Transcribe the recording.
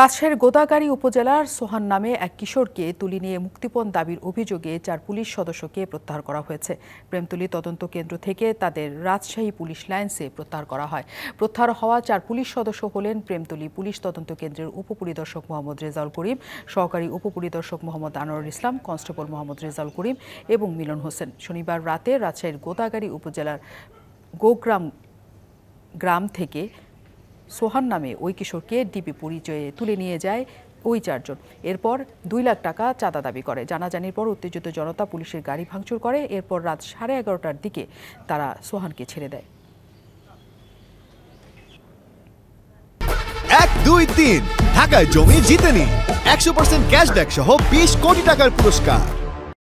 রাজশাহীর গোদাগাড়ি উপজেলার সোহান নামে এক কিশোরকে তুলি নিয়ে মুক্তিপণ দাবির অভিযোগে চার পুলিশ সদস্যকে প্রত্যাহার করা হয়েছে প্রেমতুলি তদন্ত কেন্দ্র থেকে তাদের রাজশাহী পুলিশ লাইন্সে প্রত্যাহার করা হয় প্রত্যাহার হওয়া চার পুলিশ সদস্য হলেন প্রেমতুলি পুলিশ তদন্ত কেন্দ্রের উপপরিদর্শক মোহাম্মদ রেজাউল করিম সহকারী উপপরিদর্শক মোহাম্মদ আনোয়ার ইসলাম কনস্টেবল মোহাম্মদ রেজাউল করিম এবং মিলন হোসেন শনিবার রাতে রাজশাহীর গোদাগাড়ি উপজেলার গোগ্রাম গ্রাম থেকে সোহান নামে ওই কিশোরকে ডিবি পরিচয়ে তুলে নিয়ে যায় ওই চারজন এরপর দুই লাখ টাকা চাঁদা দাবি করে জানাজানির পর উত্তেজিত জনতা পুলিশের গাড়ি ভাঙচুর করে এরপর রাত সাড়ে এগারোটার দিকে তারা সোহানকে ছেড়ে দেয় এক দুই তিন ঢাকায় জমি জিতেনি একশো পার্সেন্ট ক্যাশব্যাক সহ বিশ কোটি টাকার পুরস্কার